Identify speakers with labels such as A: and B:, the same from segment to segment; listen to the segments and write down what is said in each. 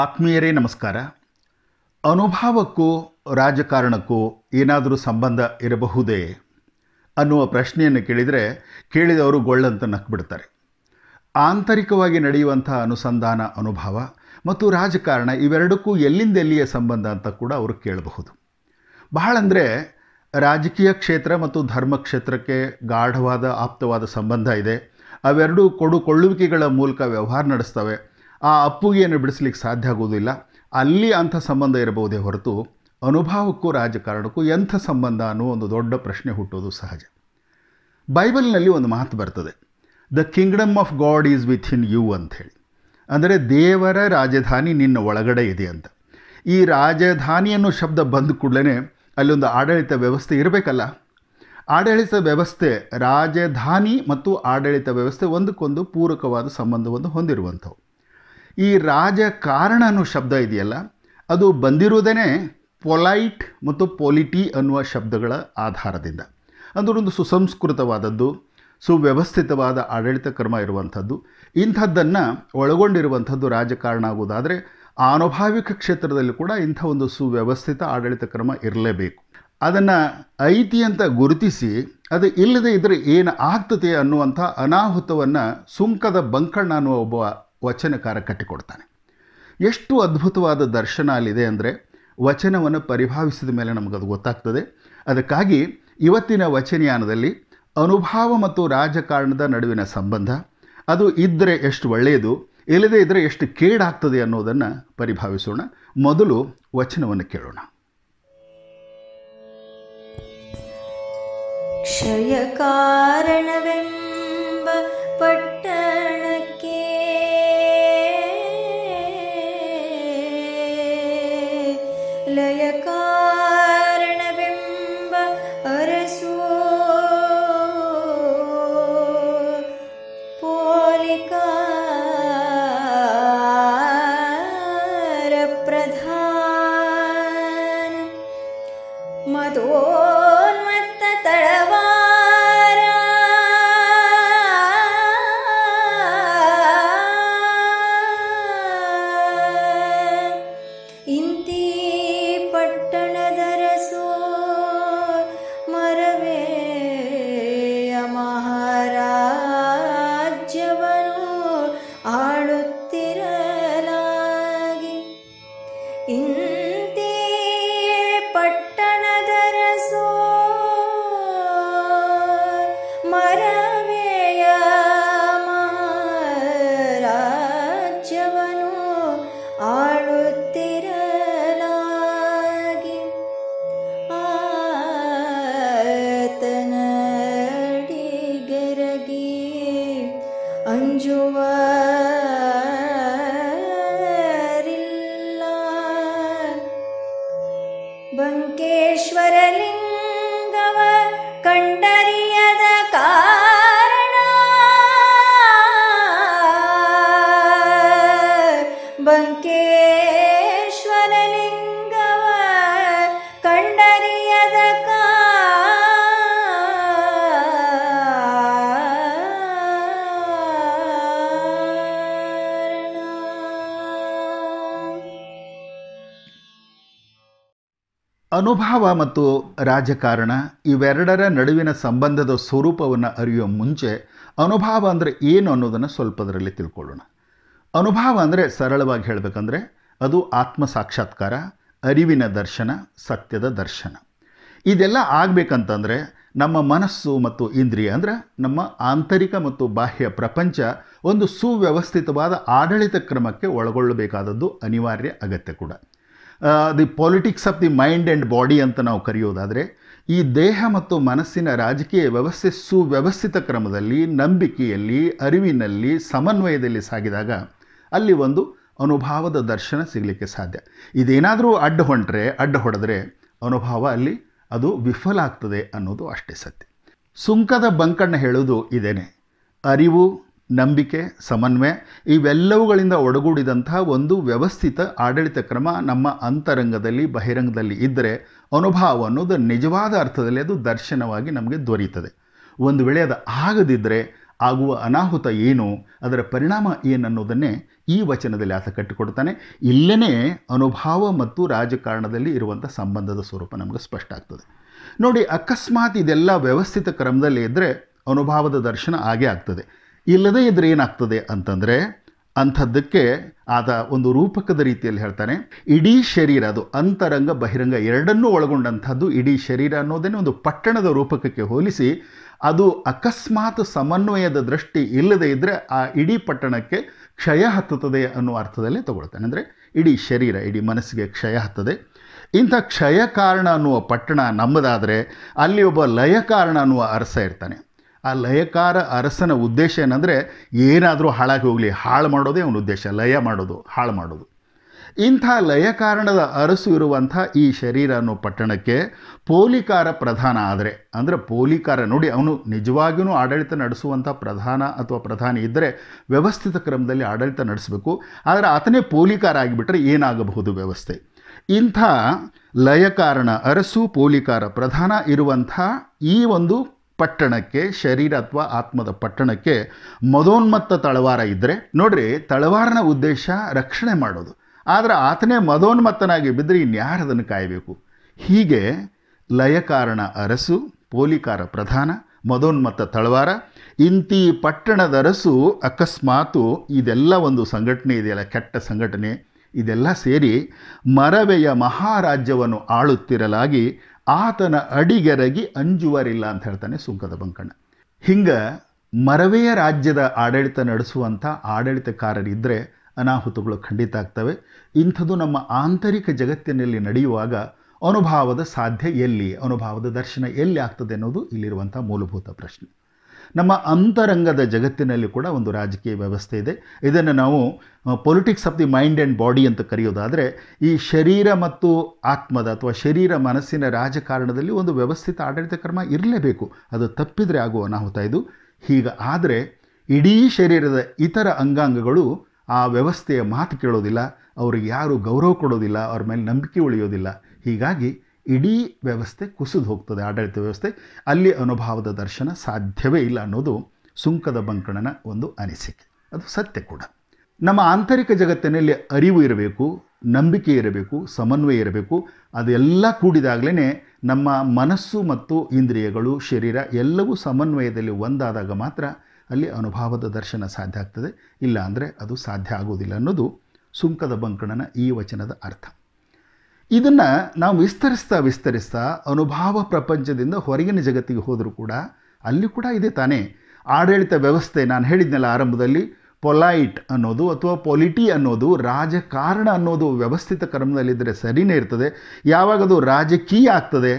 A: ಆತ್ಮೀಯರೇ ನಮಸ್ಕಾರ ಅನುಭವಕ್ಕೂ ರಾಜಕಾರಣಕ್ಕೂ ಏನಾದರೂ ಸಂಬಂಧ ಇರಬಹುದೇ ಅನ್ನುವ ಪ್ರಶ್ನೆಯನ್ನು ಕೇಳಿದರೆ ಕೇಳಿದವರು ಗೊಳ್ಳಂತ ನಕ್ಬಿಡ್ತಾರೆ ಆಂತರಿಕವಾಗಿ ನಡೆಯುವಂಥ ಅನುಸಂಧಾನ ಅನುಭವ ಮತ್ತು ರಾಜಕಾರಣ ಇವೆರಡಕ್ಕೂ ಎಲ್ಲಿಂದ ಎಲ್ಲಿಯ ಸಂಬಂಧ ಅಂತ ಕೂಡ ಅವರು ಕೇಳಬಹುದು ಬಹಳ ಅಂದರೆ ರಾಜಕೀಯ ಕ್ಷೇತ್ರ ಮತ್ತು ಧರ್ಮ ಕ್ಷೇತ್ರಕ್ಕೆ ಗಾಢವಾದ ಆಪ್ತವಾದ ಸಂಬಂಧ ಇದೆ ಅವೆರಡೂ ಕೊಡುಕೊಳ್ಳುವಿಕೆಗಳ ಮೂಲಕ ವ್ಯವಹಾರ ನಡೆಸ್ತವೆ ಆ ಅಪ್ಪುಗೆಯನ್ನು ಬಿಡಿಸ್ಲಿಕ್ಕೆ ಸಾಧ್ಯ ಆಗೋದಿಲ್ಲ ಅಲ್ಲಿ ಅಂಥ ಸಂಬಂಧ ಇರಬಹುದೇ ಹೊರತು ಅನುಭವಕ್ಕೂ ರಾಜಕಾರಣಕ್ಕೂ ಎಂಥ ಸಂಬಂಧ ಅನ್ನೋ ಒಂದು ದೊಡ್ಡ ಪ್ರಶ್ನೆ ಹುಟ್ಟೋದು ಸಹಜ ಬೈಬಲ್ನಲ್ಲಿ ಒಂದು ಮಾತು ಬರ್ತದೆ the kingdom of God is within you ಅಂಥೇಳಿ ಅಂದರೆ ದೇವರ ರಾಜಧಾನಿ ನಿನ್ನ ಒಳಗಡೆ ಇದೆ ಅಂತ ಈ ರಾಜಧಾನಿ ಅನ್ನೋ ಶಬ್ದ ಬಂದ ಕೂಡಲೇ ಅಲ್ಲೊಂದು ಆಡಳಿತ ವ್ಯವಸ್ಥೆ ಇರಬೇಕಲ್ಲ ಆಡಳಿತ ವ್ಯವಸ್ಥೆ ರಾಜಧಾನಿ ಮತ್ತು ಆಡಳಿತ ವ್ಯವಸ್ಥೆ ಒಂದಕ್ಕೊಂದು ಪೂರಕವಾದ ಸಂಬಂಧವನ್ನು ಹೊಂದಿರುವಂಥವು ಈ ರಾಜಕಾರಣ ಅನ್ನೋ ಶಬ್ದ ಇದೆಯಲ್ಲ ಅದು ಬಂದಿರುವುದೇ ಪೊಲೈಟ್ ಮತ್ತು ಪೊಲಿಟಿ ಅನ್ನುವ ಶಬ್ದಗಳ ಆಧಾರದಿಂದ ಅದರೊಂದು ಸುಸಂಸ್ಕೃತವಾದದ್ದು ಸುವ್ಯವಸ್ಥಿತವಾದ ಆಡಳಿತ ಕ್ರಮ ಇರುವಂಥದ್ದು ಇಂಥದ್ದನ್ನು ಒಳಗೊಂಡಿರುವಂಥದ್ದು ರಾಜಕಾರಣ ಆಗುವುದಾದರೆ ಆನುಭಾವಿಕ ಕ್ಷೇತ್ರದಲ್ಲಿ ಕೂಡ ಇಂಥ ಒಂದು ಸುವ್ಯವಸ್ಥಿತ ಆಡಳಿತ ಕ್ರಮ ಇರಲೇಬೇಕು ಅದನ್ನು ಐತಿ ಅಂತ ಗುರುತಿಸಿ ಅದು ಇಲ್ಲದೆ ಇದ್ದರೆ ಏನು ಆಗ್ತದೆ ಅನ್ನುವಂಥ ಅನಾಹುತವನ್ನು ಸುಂಕದ ಬಂಕಣ್ಣ ಅನ್ನುವ ಒಬ್ಬ ವಚನಕಾರ ಕಟ್ಟಿಕೊಡ್ತಾನೆ ಎಷ್ಟು ಅದ್ಭುತವಾದ ದರ್ಶನ ಅಲ್ಲಿದೆ ಅಂದರೆ ವಚನವನ್ನು ಪರಿಭಾವಿಸಿದ ಮೇಲೆ ನಮಗದು ಗೊತ್ತಾಗ್ತದೆ ಅದಕ್ಕಾಗಿ ಇವತ್ತಿನ ವಚನಯಾನದಲ್ಲಿ ಅನುಭಾವ ಮತ್ತು ರಾಜಕಾರಣದ ನಡುವಿನ ಸಂಬಂಧ ಅದು ಇದ್ದರೆ ಎಷ್ಟು ಒಳ್ಳೆಯದು ಇಲ್ಲದೇ ಇದ್ದರೆ ಎಷ್ಟು ಕೇಡಾಗ್ತದೆ ಅನ್ನೋದನ್ನು ಪರಿಭಾವಿಸೋಣ ಮೊದಲು ವಚನವನ್ನು ಕೇಳೋಣ
B: ಕ್ಷಯ ಕಾರಣವೆಂಬ ಪಟ್ಟಣ ಲಂಕೇಶ್ವರಲಿಂಗವ ಕಂಡರಿಯದ
A: ಅನುಭವ ಮತ್ತು ರಾಜಕಾರಣ ಇವೆರಡರ ನಡುವಿನ ಸಂಬಂಧದ ಸ್ವರೂಪವನ್ನು ಅರಿಯುವ ಮುಂಚೆ ಅನುಭವ ಅಂದರೆ ಏನು ಅನ್ನೋದನ್ನು ಸ್ವಲ್ಪದರಲ್ಲಿ ತಿಳ್ಕೊಳ್ಳೋಣ ಅನುಭವ ಅಂದರೆ ಸರಳವಾಗಿ ಹೇಳಬೇಕಂದ್ರೆ ಅದು ಆತ್ಮ ಸಾಕ್ಷಾತ್ಕಾರ ಅರಿವಿನ ದರ್ಶನ ಸತ್ಯದ ದರ್ಶನ ಇದೆಲ್ಲ ಆಗಬೇಕಂತಂದರೆ ನಮ್ಮ ಮನಸ್ಸು ಮತ್ತು ಇಂದ್ರಿಯ ಅಂದರೆ ನಮ್ಮ ಆಂತರಿಕ ಮತ್ತು ಬಾಹ್ಯ ಪ್ರಪಂಚ ಒಂದು ಸುವ್ಯವಸ್ಥಿತವಾದ ಆಡಳಿತ ಕ್ರಮಕ್ಕೆ ಒಳಗೊಳ್ಳಬೇಕಾದದ್ದು ಅನಿವಾರ್ಯ ಅಗತ್ಯ ಕೂಡ the politics of the mind and body ಅಂತ ನಾವು ಕರೆಯೋದಾದರೆ ಈ ದೇಹ ಮತ್ತು ಮನಸ್ಸಿನ ರಾಜಕೀಯ ವ್ಯವಸ್ಥೆ ಸುವ್ಯವಸ್ಥಿತ ಕ್ರಮದಲ್ಲಿ ನಂಬಿಕೆಯಲ್ಲಿ ಅರಿವಿನಲ್ಲಿ ಸಮನ್ವಯದಲ್ಲಿ ಸಾಗಿದಾಗ ಅಲ್ಲಿ ಒಂದು ಅನುಭಾವದ ದರ್ಶನ ಸಿಗಲಿಕ್ಕೆ ಸಾಧ್ಯ ಇದೇನಾದರೂ ಅಡ್ಡ ಹೊಂಟರೆ ಅಡ್ಡ ಹೊಡೆದ್ರೆ ಅನುಭಾವ ಅಲ್ಲಿ ಅದು ವಿಫಲ ಆಗ್ತದೆ ಅನ್ನೋದು ಅಷ್ಟೇ ಸತ್ಯ ಸುಂಕದ ಬಂಕಣ್ಣ ಹೇಳೋದು ಇದೇನೆ ಅರಿವು ನಂಬಿಕೆ ಸಮನ್ವಯ ಇವೆಲ್ಲವುಗಳಿಂದ ಒಡಗೂಡಿದಂತಹ ಒಂದು ವ್ಯವಸ್ಥಿತ ಆಡಳಿತ ಕ್ರಮ ನಮ್ಮ ಅಂತರಂಗದಲ್ಲಿ ಬಹಿರಂಗದಲ್ಲಿ ಇದ್ದರೆ ಅನುಭವ ಅನ್ನೋದು ನಿಜವಾದ ಅರ್ಥದಲ್ಲಿ ಅದು ದರ್ಶನವಾಗಿ ನಮಗೆ ದೊರೆಯುತ್ತದೆ ಒಂದು ವೇಳೆ ಅದು ಆಗದಿದ್ದರೆ ಆಗುವ ಅನಾಹುತ ಏನು ಅದರ ಪರಿಣಾಮ ಏನನ್ನೋದನ್ನೇ ಈ ವಚನದಲ್ಲಿ ಆತ ಕಟ್ಟಿಕೊಡ್ತಾನೆ ಇಲ್ಲೇ ಅನುಭಾವ ಮತ್ತು ರಾಜಕಾರಣದಲ್ಲಿ ಇರುವಂಥ ಸಂಬಂಧದ ಸ್ವರೂಪ ನಮಗೆ ಸ್ಪಷ್ಟ ಆಗ್ತದೆ ನೋಡಿ ಅಕಸ್ಮಾತ್ ಇದೆಲ್ಲ ವ್ಯವಸ್ಥಿತ ಕ್ರಮದಲ್ಲಿ ಇದ್ದರೆ ಅನುಭಾವದ ದರ್ಶನ ಆಗೇ ಆಗ್ತದೆ ಇಲ್ಲದೇ ಇದ್ರೆ ಏನಾಗ್ತದೆ ಅಂತಂದರೆ ಅಂಥದ್ದಕ್ಕೆ ಆತ ಒಂದು ರೂಪಕದ ರೀತಿಯಲ್ಲಿ ಹೇಳ್ತಾನೆ ಇಡೀ ಶರೀರ ಅದು ಅಂತರಂಗ ಬಹಿರಂಗ ಎರಡನ್ನೂ ಒಳಗೊಂಡಂಥದ್ದು ಇಡೀ ಶರೀರ ಅನ್ನೋದನ್ನೇ ಒಂದು ಪಟ್ಟಣದ ರೂಪಕಕ್ಕೆ ಹೋಲಿಸಿ ಅದು ಅಕಸ್ಮಾತ್ ಸಮನ್ವಯದ ದೃಷ್ಟಿ ಇಲ್ಲದೆ ಇದ್ದರೆ ಆ ಇಡೀ ಪಟ್ಟಣಕ್ಕೆ ಕ್ಷಯ ಹತ್ತುತ್ತದೆ ಅನ್ನುವ ಅರ್ಥದಲ್ಲಿ ತಗೊಳ್ತಾನೆ ಅಂದರೆ ಇಡೀ ಶರೀರ ಇಡೀ ಮನಸ್ಸಿಗೆ ಕ್ಷಯ ಹತ್ತದೆ ಇಂಥ ಕ್ಷಯ ಕಾರಣ ಅನ್ನುವ ಪಟ್ಟಣ ನಮ್ಮದಾದರೆ ಅಲ್ಲಿ ಒಬ್ಬ ಲಯ ಕಾರಣ ಅನ್ನುವ ಅರಸ ಇರ್ತಾನೆ ಆ ಲಯಕಾರ ಅರಸನ ಉದ್ದೇಶ ಏನಂದರೆ ಏನಾದರೂ ಹಾಳಾಗಿ ಹೋಗಲಿ ಹಾಳು ಮಾಡೋದೇ ಅವನ ಉದ್ದೇಶ ಲಯ ಮಾಡೋದು ಹಾಳು ಮಾಡೋದು ಇಂಥ ಲಯಕಾರಣದ ಅರಸು ಇರುವಂಥ ಈ ಶರೀರ ಅನ್ನೋ ಪಟ್ಟಣಕ್ಕೆ ಪೋಲಿಕಾರ ಪ್ರಧಾನ ಆದರೆ ಅಂದರೆ ಪೋಲಿಕಾರ ನೋಡಿ ಅವನು ನಿಜವಾಗಿಯೂ ಆಡಳಿತ ನಡೆಸುವಂಥ ಪ್ರಧಾನ ಅಥವಾ ಪ್ರಧಾನಿ ಇದ್ದರೆ ವ್ಯವಸ್ಥಿತ ಕ್ರಮದಲ್ಲಿ ಆಡಳಿತ ನಡೆಸಬೇಕು ಆದರೆ ಆತನೇ ಪೋಲಿಕಾರ ಆಗಿಬಿಟ್ರೆ ಏನಾಗಬಹುದು ವ್ಯವಸ್ಥೆ ಇಂಥ ಲಯಕಾರಣ ಅರಸು ಪೋಲಿಕಾರ ಪ್ರಧಾನ ಇರುವಂಥ ಈ ಒಂದು ಪಟ್ಟಣಕ್ಕೆ ಶರೀರ ಅಥವಾ ಆತ್ಮದ ಪಟ್ಟಣಕ್ಕೆ ಮದೋನ್ಮತ್ತ ತಳವಾರ ಇದ್ದರೆ ನೋಡ್ರಿ ತಳವಾರನ ಉದ್ದೇಶ ರಕ್ಷಣೆ ಮಾಡೋದು ಆದರೆ ಆತನೇ ಮದೋನ್ಮತ್ತನಾಗಿ ಬಿದ್ದರೆ ಇನ್ಯಾರು ಅದನ್ನು ಕಾಯಬೇಕು ಹೀಗೆ ಲಯಕಾರಣ ಅರಸು ಪೋಲಿಕಾರ ಪ್ರಧಾನ ಮದೋನ್ಮತ್ತ ತಳವಾರ ಇಂತಿ ಪಟ್ಟಣದ ಅರಸು ಅಕಸ್ಮಾತು ಇದೆಲ್ಲ ಒಂದು ಸಂಘಟನೆ ಇದೆಯಲ್ಲ ಕೆಟ್ಟ ಸಂಘಟನೆ ಇದೆಲ್ಲ ಸೇರಿ ಮರವೆಯ ಮಹಾರಾಜ್ಯವನ್ನು ಆಳುತ್ತಿರಲಾಗಿ ಆತನ ಅಡಿಗೆರಗಿ ಅಂಜುವರಿಲ್ಲ ಅಂತ ಹೇಳ್ತಾನೆ ಸುಂಕದ ಬಂಕಣ್ಣ ಹಿಂಗೆ ಮರವೆಯ ರಾಜ್ಯದ ಆಡಳಿತ ನಡೆಸುವಂಥ ಆಡಳಿತಕಾರರಿದ್ದರೆ ಅನಾಹುತಗಳು ಖಂಡಿತ ಆಗ್ತವೆ ಇಂಥದ್ದು ನಮ್ಮ ಆಂತರಿಕ ಜಗತ್ತಿನಲ್ಲಿ ನಡೆಯುವಾಗ ಅನುಭಾವದ ಸಾಧ್ಯ ಎಲ್ಲಿ ಅನುಭಾವದ ದರ್ಶನ ಎಲ್ಲಿ ಆಗ್ತದೆ ಅನ್ನೋದು ಇಲ್ಲಿರುವಂಥ ಮೂಲಭೂತ ಪ್ರಶ್ನೆ ನಮ್ಮ ಅಂತರಂಗದ ಜಗತ್ತಿನಲ್ಲಿ ಕೂಡ ಒಂದು ರಾಜಕೀಯ ವ್ಯವಸ್ಥೆ ಇದೆ ಇದನ್ನು ನಾವು politics of the mind and body ಅಂತ ಕರೆಯೋದಾದರೆ ಈ ಶರೀರ ಮತ್ತು ಆತ್ಮದ ಅಥವಾ ಶರೀರ ಮನಸ್ಸಿನ ರಾಜಕಾರಣದಲ್ಲಿ ಒಂದು ವ್ಯವಸ್ಥಿತ ಆಡಳಿತ ಕ್ರಮ ಇರಲೇಬೇಕು ಅದು ತಪ್ಪಿದರೆ ಆಗುವ ಅನಾಹುತ ಇದು ಹೀಗ ಆದರೆ ಇಡೀ ಶರೀರದ ಇತರ ಅಂಗಾಂಗಗಳು ಆ ವ್ಯವಸ್ಥೆಯ ಮಾತು ಕೇಳೋದಿಲ್ಲ ಅವ್ರಿಗೆ ಯಾರು ಗೌರವ ಕೊಡೋದಿಲ್ಲ ಅವ್ರ ಮೇಲೆ ನಂಬಿಕೆ ಉಳಿಯೋದಿಲ್ಲ ಹೀಗಾಗಿ ಇಡೀ ವ್ಯವಸ್ಥೆ ಕುಸಿದು ಹೋಗ್ತದೆ ಆಡಳಿತ ವ್ಯವಸ್ಥೆ ಅಲ್ಲಿ ಅನುಭಾವದ ದರ್ಶನ ಸಾಧ್ಯವೇ ಇಲ್ಲ ಅನ್ನೋದು ಸುಂಕದ ಬಂಕಣನ ಒಂದು ಅನಿಸಿಕೆ ಅದು ಸತ್ಯ ಕೂಡ ನಮ್ಮ ಆಂತರಿಕ ಜಗತ್ತಿನಲ್ಲಿ ಅರಿವು ಇರಬೇಕು ನಂಬಿಕೆ ಇರಬೇಕು ಸಮನ್ವಯ ಇರಬೇಕು ಅದೆಲ್ಲ ಕೂಡಿದಾಗಲೇ ನಮ್ಮ ಮನಸ್ಸು ಮತ್ತು ಇಂದ್ರಿಯಗಳು ಶರೀರ ಎಲ್ಲವೂ ಸಮನ್ವಯದಲ್ಲಿ ಒಂದಾದಾಗ ಮಾತ್ರ ಅಲ್ಲಿ ಅನುಭಾವದ ದರ್ಶನ ಸಾಧ್ಯ ಆಗ್ತದೆ ಇಲ್ಲ ಅಂದರೆ ಅದು ಸಾಧ್ಯ ಆಗೋದಿಲ್ಲ ಅನ್ನೋದು ಸುಂಕದ ಬಂಕಣನ ಈ ವಚನದ ಅರ್ಥ ಇದನ್ನು ನಾವು ವಿಸ್ತರಿಸ್ತಾ ವಿಸ್ತರಿಸ್ತಾ ಅನುಭಾವ ಪ್ರಪಂಚದಿಂದ ಹೊರಗಿನ ಜಗತ್ತಿಗೆ ಹೋದರೂ ಕೂಡ ಅಲ್ಲಿ ಕೂಡ ಇದೆ ತಾನೇ ಆಡಳಿತ ವ್ಯವಸ್ಥೆ ನಾನು ಹೇಳಿದ್ನಲ್ಲ ಆರಂಭದಲ್ಲಿ ಪೊಲೈಟ್ ಅನ್ನೋದು ಅಥವಾ ಪೊಲಿಟಿ ಅನ್ನೋದು ರಾಜಕಾರಣ ಅನ್ನೋದು ವ್ಯವಸ್ಥಿತ ಕ್ರಮದಲ್ಲಿದ್ದರೆ ಸರಿಯೇ ಇರ್ತದೆ ಯಾವಾಗ ಅದು ರಾಜಕೀಯ ಆಗ್ತದೆ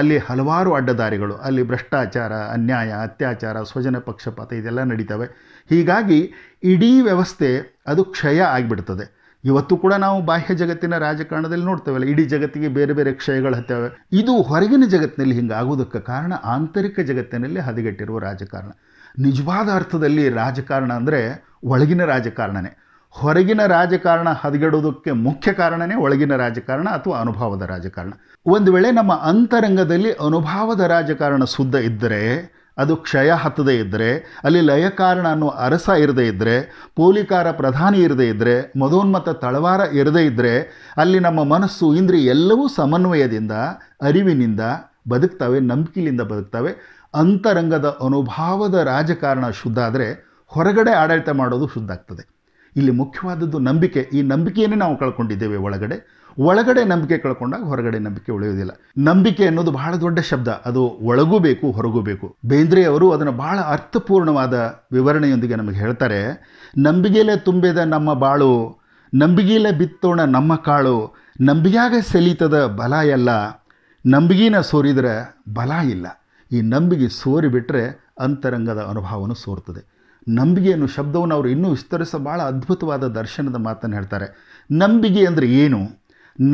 A: ಅಲ್ಲಿ ಹಲವಾರು ಅಡ್ಡದಾರಿಗಳು ಅಲ್ಲಿ ಭ್ರಷ್ಟಾಚಾರ ಅನ್ಯಾಯ ಅತ್ಯಾಚಾರ ಸ್ವಜನ ಪಕ್ಷಪಾತ ಇದೆಲ್ಲ ನಡೀತವೆ ಹೀಗಾಗಿ ಇಡೀ ವ್ಯವಸ್ಥೆ ಅದು ಕ್ಷಯ ಆಗಿಬಿಡ್ತದೆ ಇವತ್ತು ಕೂಡ ನಾವು ಬಾಹ್ಯ ಜಗತ್ತಿನ ರಾಜಕಾರಣದಲ್ಲಿ ನೋಡ್ತೇವಲ್ಲ ಇಡೀ ಜಗತ್ತಿಗೆ ಬೇರೆ ಬೇರೆ ಕ್ಷಯಗಳು ಹತ್ತವೆ ಇದು ಹೊರಗಿನ ಜಗತ್ತಿನಲ್ಲಿ ಹಿಂಗಾಗುವುದಕ್ಕೆ ಕಾರಣ ಆಂತರಿಕ ಜಗತ್ತಿನಲ್ಲಿ ಹದಗೆಟ್ಟಿರುವ ರಾಜಕಾರಣ ನಿಜವಾದ ಅರ್ಥದಲ್ಲಿ ರಾಜಕಾರಣ ಅಂದರೆ ಒಳಗಿನ ರಾಜಕಾರಣನೇ ಹೊರಗಿನ ರಾಜಕಾರಣ ಹದಗೆಡೋದಕ್ಕೆ ಮುಖ್ಯ ಕಾರಣನೇ ಒಳಗಿನ ರಾಜಕಾರಣ ಅಥವಾ ಅನುಭವದ ರಾಜಕಾರಣ ಒಂದು ವೇಳೆ ನಮ್ಮ ಅಂತರಂಗದಲ್ಲಿ ಅನುಭವದ ರಾಜಕಾರಣ ಶುದ್ಧ ಇದ್ದರೆ ಅದು ಕ್ಷಯ ಹತ್ತದೇ ಇದ್ದರೆ ಅಲ್ಲಿ ಲಯಕಾರಣ ಅನ್ನೋ ಅರಸ ಇರದೇ ಇದ್ದರೆ ಪೋಲಿಕಾರ ಪ್ರಧಾನಿ ಇರದೇ ಇದ್ದರೆ ಮಧೋನ್ಮತ ತಳವಾರ ಇರದೇ ಇದ್ದರೆ ಅಲ್ಲಿ ನಮ್ಮ ಮನಸ್ಸು ಇಂದ್ರಿಯ ಎಲ್ಲವೂ ಸಮನ್ವಯದಿಂದ ಅರಿವಿನಿಂದ ಬದುಕ್ತವೆ ನಂಬಿಕೆಯಿಂದ ಬದುಕ್ತವೆ ಅಂತರಂಗದ ಅನುಭಾವದ ರಾಜಕಾರಣ ಶುದ್ಧ ಆದರೆ ಹೊರಗಡೆ ಆಡಳಿತ ಮಾಡೋದು ಶುದ್ಧ ಆಗ್ತದೆ ಇಲ್ಲಿ ಮುಖ್ಯವಾದದ್ದು ನಂಬಿಕೆ ಈ ನಂಬಿಕೆಯನ್ನೇ ನಾವು ಕಳ್ಕೊಂಡಿದ್ದೇವೆ ಒಳಗಡೆ ಒಳಗಡೆ ನಂಬಿಕೆ ಕಳ್ಕೊಂಡಾಗ ಹೊರಗಡೆ ನಂಬಿಕೆ ಉಳಿಯೋದಿಲ್ಲ ನಂಬಿಕೆ ಅನ್ನೋದು ಬಹಳ ದೊಡ್ಡ ಶಬ್ದ ಅದು ಒಳಗೂ ಬೇಕು ಹೊರಗೂ ಬೇಕು ಬೇಂದ್ರೆ ಅವರು ಅದನ್ನು ಬಹಳ ಅರ್ಥಪೂರ್ಣವಾದ ವಿವರಣೆಯೊಂದಿಗೆ ನಮಗೆ ಹೇಳ್ತಾರೆ ನಂಬಿಗೆಲೆ ತುಂಬಿದ ನಮ್ಮ ಬಾಳು ನಂಬಿಗೆಲೆ ಬಿತ್ತೋಣ ನಮ್ಮ ಕಾಳು ನಂಬಿಯಾಗ ಸೆಲೀತದ ಬಲ ಎಲ್ಲ ನಂಬಿಗೆನ ಸೋರಿದರೆ ಬಲ ಇಲ್ಲ ಈ ನಂಬಿಗೆ ಸೋರಿಬಿಟ್ರೆ ಅಂತರಂಗದ ಅನುಭವವನ್ನು ಸೋರ್ತದೆ ನಂಬಿಗೆ ಅನ್ನೋ ಶಬ್ದವನ್ನು ಅವರು ಇನ್ನೂ ವಿಸ್ತರಿಸೋ ಭಾಳ ಅದ್ಭುತವಾದ ದರ್ಶನದ ಮಾತನ್ನು ಹೇಳ್ತಾರೆ ನಂಬಿಗೆ ಅಂದರೆ ಏನು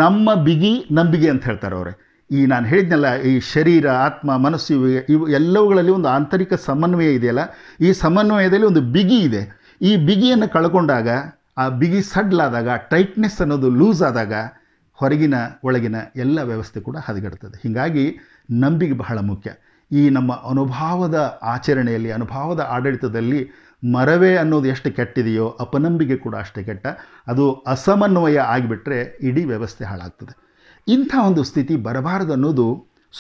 A: ನಮ್ಮ ಬಿಗಿ ನಂಬಿಗೆ ಅಂತ ಹೇಳ್ತಾರೆ ಅವರು ಈ ನಾನು ಹೇಳಿದ್ನಲ್ಲ ಈ ಶರೀರ ಆತ್ಮ ಮನಸ್ಸು ಇವು ಇವು ಎಲ್ಲವುಗಳಲ್ಲಿ ಒಂದು ಆಂತರಿಕ ಸಮನ್ವಯ ಇದೆಯಲ್ಲ ಈ ಸಮನ್ವಯದಲ್ಲಿ ಒಂದು ಬಿಗಿ ಇದೆ ಈ ಬಿಗಿಯನ್ನು ಕಳ್ಕೊಂಡಾಗ ಆ ಬಿಗಿ ಸಡ್ಲಾದಾಗ ಟೈಟ್ನೆಸ್ ಅನ್ನೋದು ಲೂಸ್ ಆದಾಗ ಹೊರಗಿನ ಒಳಗಿನ ಎಲ್ಲ ವ್ಯವಸ್ಥೆ ಕೂಡ ಹದಗೆಡ್ತದೆ ಹೀಗಾಗಿ ನಂಬಿಕೆ ಬಹಳ ಮುಖ್ಯ ಈ ನಮ್ಮ ಅನುಭವದ ಆಚರಣೆಯಲ್ಲಿ ಅನುಭವದ ಆಡಳಿತದಲ್ಲಿ ಮರವೇ ಅನ್ನೋದು ಎಷ್ಟು ಕೆಟ್ಟಿದೆಯೋ ಅಪನಂಬಿಕೆ ಕೂಡ ಅಷ್ಟೇ ಕೆಟ್ಟ ಅದು ಅಸಮನ್ವಯ ಆಗಿಬಿಟ್ರೆ ಇಡೀ ವ್ಯವಸ್ಥೆ ಹಾಳಾಗ್ತದೆ ಇಂಥ ಒಂದು ಸ್ಥಿತಿ ಬರಬಾರದು ಅನ್ನೋದು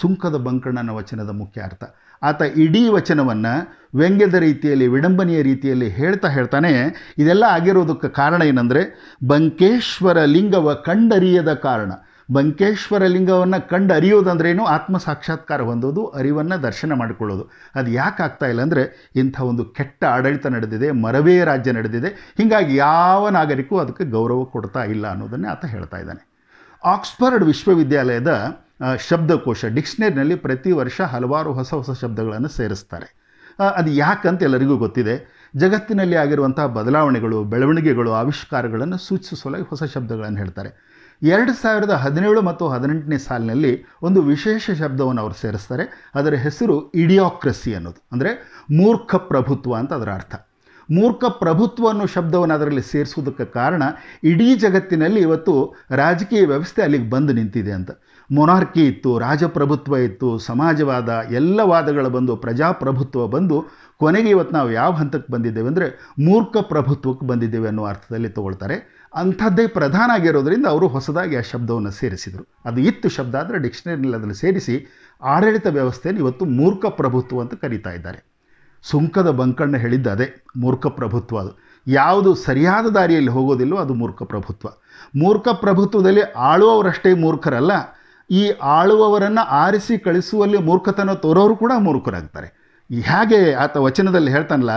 A: ಸುಂಕದ ಬಂಕಣ್ಣನ ವಚನದ ಮುಖ್ಯ ಅರ್ಥ ಆತ ಇಡೀ ವಚನವನ್ನು ವ್ಯಂಗ್ಯದ ರೀತಿಯಲ್ಲಿ ವಿಡಂಬನೆಯ ರೀತಿಯಲ್ಲಿ ಹೇಳ್ತಾ ಹೇಳ್ತಾನೆ ಇದೆಲ್ಲ ಆಗಿರೋದಕ್ಕೆ ಕಾರಣ ಏನಂದರೆ ಬಂಕೇಶ್ವರ ಲಿಂಗವ ಕಂಡರಿಯದ ಕಾರಣ ಬಂಕೇಶ್ವರ ಕಂಡು ಅರಿಯೋದಂದ್ರೇನು ಆತ್ಮ ಸಾಕ್ಷಾತ್ಕಾರ ಹೊಂದೋದು ಅರಿವನ್ನು ದರ್ಶನ ಮಾಡಿಕೊಳ್ಳೋದು ಅದು ಯಾಕೆ ಆಗ್ತಾ ಇಲ್ಲ ಅಂದರೆ ಇಂಥ ಒಂದು ಕೆಟ್ಟ ಆಡಳಿತ ನಡೆದಿದೆ ಮರವೇ ರಾಜ್ಯ ನಡೆದಿದೆ ಹೀಗಾಗಿ ಯಾವ ನಾಗರಿಕೂ ಅದಕ್ಕೆ ಗೌರವ ಕೊಡ್ತಾ ಇಲ್ಲ ಅನ್ನೋದನ್ನೇ ಆತ ಹೇಳ್ತಾ ಇದ್ದಾನೆ ಆಕ್ಸ್ಫರ್ಡ್ ವಿಶ್ವವಿದ್ಯಾಲಯದ ಶಬ್ದಕೋಶ ಡಿಕ್ಷನರಿನಲ್ಲಿ ಪ್ರತಿ ವರ್ಷ ಹಲವಾರು ಹೊಸ ಹೊಸ ಶಬ್ದಗಳನ್ನು ಸೇರಿಸ್ತಾರೆ ಅದು ಯಾಕಂತ ಎಲ್ಲರಿಗೂ ಗೊತ್ತಿದೆ ಜಗತ್ತಿನಲ್ಲಿ ಆಗಿರುವಂಥ ಬದಲಾವಣೆಗಳು ಬೆಳವಣಿಗೆಗಳು ಆವಿಷ್ಕಾರಗಳನ್ನು ಸೂಚಿಸೋಲಾಗಿ ಹೊಸ ಶಬ್ದಗಳನ್ನು ಹೇಳ್ತಾರೆ ಎರಡು ಸಾವಿರದ ಹದಿನೇಳು ಮತ್ತು ಹದಿನೆಂಟನೇ ಸಾಲಿನಲ್ಲಿ ಒಂದು ವಿಶೇಷ ಶಬ್ದವನ್ನು ಅವರು ಸೇರಿಸ್ತಾರೆ ಅದರ ಹೆಸರು ಇಡಿಯೋಕ್ರಸಿ ಅನ್ನೋದು ಅಂದರೆ ಮೂರ್ಖ ಪ್ರಭುತ್ವ ಅಂತ ಅದರ ಅರ್ಥ ಮೂರ್ಖ ಪ್ರಭುತ್ವ ಅನ್ನೋ ಶಬ್ದವನ್ನು ಅದರಲ್ಲಿ ಸೇರಿಸುವುದಕ್ಕೆ ಕಾರಣ ಇಡೀ ಜಗತ್ತಿನಲ್ಲಿ ಇವತ್ತು ರಾಜಕೀಯ ವ್ಯವಸ್ಥೆ ಅಲ್ಲಿಗೆ ಬಂದು ನಿಂತಿದೆ ಅಂತ ಮೊನಾರ್ಕಿ ಇತ್ತು ರಾಜಪ್ರಭುತ್ವ ಇತ್ತು ಸಮಾಜವಾದ ಎಲ್ಲ ವಾದಗಳು ಬಂದು ಪ್ರಜಾಪ್ರಭುತ್ವ ಬಂದು ಕೊನೆಗೆ ಇವತ್ತು ನಾವು ಯಾವ ಹಂತಕ್ಕೆ ಬಂದಿದ್ದೇವೆ ಅಂದರೆ ಮೂರ್ಖ ಪ್ರಭುತ್ವಕ್ಕೆ ಬಂದಿದ್ದೇವೆ ಅನ್ನೋ ಅರ್ಥದಲ್ಲಿ ತಗೊಳ್ತಾರೆ ಅಂಥದ್ದೇ ಪ್ರಧಾನ ಆಗಿರೋದರಿಂದ ಅವರು ಹೊಸದಾಗಿ ಆ ಶಬ್ದವನ್ನು ಸೇರಿಸಿದರು ಅದು ಇತ್ತು ಶಬ್ದ ಆದರೆ ಡಿಕ್ಷನರಿನಲ್ಲಿ ಅದನ್ನು ಸೇರಿಸಿ ಆಡಳಿತ ವ್ಯವಸ್ಥೆಯನ್ನು ಇವತ್ತು ಮೂರ್ಖ ಪ್ರಭುತ್ವ ಅಂತ ಕರೀತಾ ಇದ್ದಾರೆ ಸುಂಕದ ಬಂಕಣ್ಣ ಹೇಳಿದ್ದ ಅದೇ ಮೂರ್ಖ ಪ್ರಭುತ್ವ ಅದು ಯಾವುದು ಸರಿಯಾದ ದಾರಿಯಲ್ಲಿ ಹೋಗೋದಿಲ್ಲೋ ಅದು ಮೂರ್ಖ ಪ್ರಭುತ್ವ ಮೂರ್ಖ ಪ್ರಭುತ್ವದಲ್ಲಿ ಆಳುವವರಷ್ಟೇ ಮೂರ್ಖರಲ್ಲ ಈ ಆಳುವವರನ್ನು ಆರಿಸಿ ಕಳಿಸುವಲ್ಲಿ ಮೂರ್ಖತನ ತೋರೋರು ಕೂಡ ಮೂರ್ಖರಾಗ್ತಾರೆ ಹೇಗೆ ಆತ ವಚನದಲ್ಲಿ ಹೇಳ್ತಾನಲ್ಲ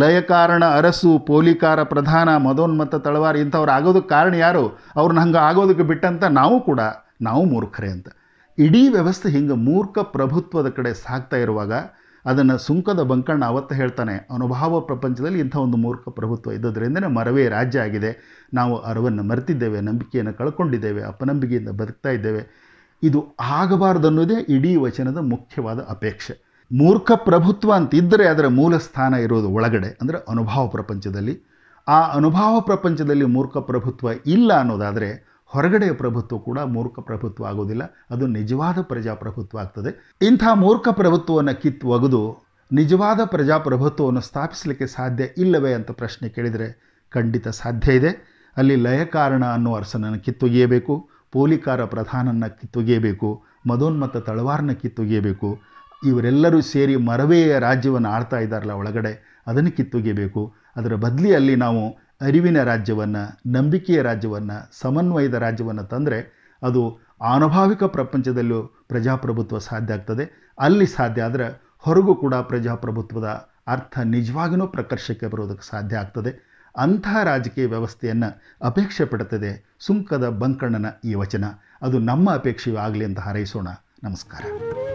A: ಲಯಕಾರಣ ಅರಸು ಪೋಲಿಕಾರ ಪ್ರಧಾನ ಮದೋನ್ಮತ್ತ ತಳವಾರ ಇಂಥವ್ರು ಆಗೋದಕ್ಕೆ ಕಾರಣ ಯಾರು ಅವ್ರನ್ನ ಹಂಗೆ ಆಗೋದಕ್ಕೆ ಬಿಟ್ಟಂತ ನಾವು ಕೂಡ ನಾವು ಮೂರ್ಖರೇ ಅಂತ ಇಡೀ ವ್ಯವಸ್ಥೆ ಹಿಂಗೆ ಮೂರ್ಖ ಪ್ರಭುತ್ವದ ಕಡೆ ಸಾಗ್ತಾ ಇರುವಾಗ ಅದನ್ನು ಸುಂಕದ ಬಂಕಣ್ಣ ಅವತ್ತು ಹೇಳ್ತಾನೆ ಅನುಭಾವ ಪ್ರಪಂಚದಲ್ಲಿ ಇಂಥ ಒಂದು ಮೂರ್ಖ ಪ್ರಭುತ್ವ ಇದ್ದುದರಿಂದನೇ ಮರವೇ ರಾಜ್ಯ ಆಗಿದೆ ನಾವು ಅರವನ್ನು ಮರೆತಿದ್ದೇವೆ ನಂಬಿಕೆಯನ್ನು ಕಳ್ಕೊಂಡಿದ್ದೇವೆ ಅಪನಂಬಿಕೆಯಿಂದ ಬದುಕ್ತಾ ಇದ್ದೇವೆ ಇದು ಆಗಬಾರ್ದು ಅನ್ನೋದೇ ಇಡೀ ವಚನದ ಮುಖ್ಯವಾದ ಅಪೇಕ್ಷೆ ಮೂರ್ಖ ಪ್ರಭುತ್ವ ಅಂತಿದ್ದರೆ ಅದರ ಮೂಲ ಸ್ಥಾನ ಇರೋದು ಒಳಗಡೆ ಅಂದರೆ ಅನುಭವ ಪ್ರಪಂಚದಲ್ಲಿ ಆ ಅನುಭವ ಪ್ರಪಂಚದಲ್ಲಿ ಮೂರ್ಖ ಪ್ರಭುತ್ವ ಇಲ್ಲ ಅನ್ನೋದಾದರೆ ಹೊರಗಡೆಯ ಪ್ರಭುತ್ವ ಕೂಡ ಮೂರ್ಖ ಪ್ರಭುತ್ವ ಆಗೋದಿಲ್ಲ ಅದು ನಿಜವಾದ ಪ್ರಜಾಪ್ರಭುತ್ವ ಆಗ್ತದೆ ಇಂಥ ಮೂರ್ಖ ಪ್ರಭುತ್ವವನ್ನು ಕಿತ್ತು ಒಗೆದು ನಿಜವಾದ ಪ್ರಜಾಪ್ರಭುತ್ವವನ್ನು ಸ್ಥಾಪಿಸಲಿಕ್ಕೆ ಸಾಧ್ಯ ಇಲ್ಲವೇ ಅಂತ ಪ್ರಶ್ನೆ ಕೇಳಿದರೆ ಖಂಡಿತ ಸಾಧ್ಯ ಇದೆ ಅಲ್ಲಿ ಲಯಕಾರಣ ಅನ್ನೋ ಅರಸನನ್ನು ಕಿತ್ತೊಗೆಯಬೇಕು ಪೋಲಿಕಾರ ಪ್ರಧಾನನ ಕಿತ್ತೊಗೆಯಬೇಕು ಮದೋನ್ಮತ ತಳವಾರನ ಕಿತ್ತೊಗೆಯಬೇಕು ಇವರೆಲ್ಲರೂ ಸೇರಿ ಮರವೇಯ ರಾಜ್ಯವನ್ನು ಆಳ್ತಾ ಇದ್ದಾರಲ್ಲ ಒಳಗಡೆ ಅದನ್ನು ಕಿತ್ತೊಗೆಯಬೇಕು ಅದರ ಬದಲಿಯಲ್ಲಿ ನಾವು ಅರಿವಿನ ರಾಜ್ಯವನ್ನು ನಂಬಿಕೆಯ ರಾಜ್ಯವನ್ನು ಸಮನ್ವಯದ ರಾಜ್ಯವನ್ನು ತಂದರೆ ಅದು ಆನುಭಾವಿಕ ಪ್ರಪಂಚದಲ್ಲೂ ಪ್ರಜಾಪ್ರಭುತ್ವ ಸಾಧ್ಯ ಆಗ್ತದೆ ಅಲ್ಲಿ ಸಾಧ್ಯ ಆದರೆ ಹೊರಗೂ ಕೂಡ ಪ್ರಜಾಪ್ರಭುತ್ವದ ಅರ್ಥ ನಿಜವಾಗಿಯೂ ಪ್ರಕರ್ಷಕ್ಕೆ ಬರೋದಕ್ಕೆ ಸಾಧ್ಯ ಆಗ್ತದೆ ಅಂತಹ ರಾಜಕೀಯ ವ್ಯವಸ್ಥೆಯನ್ನು ಅಪೇಕ್ಷೆ ಪಡುತ್ತದೆ ಸುಂಕದ ಬಂಕಣ್ಣನ ಈ ವಚನ ಅದು ನಮ್ಮ ಅಪೇಕ್ಷೆಯೂ ಆಗಲಿ ಅಂತ ಹಾರೈಸೋಣ ನಮಸ್ಕಾರ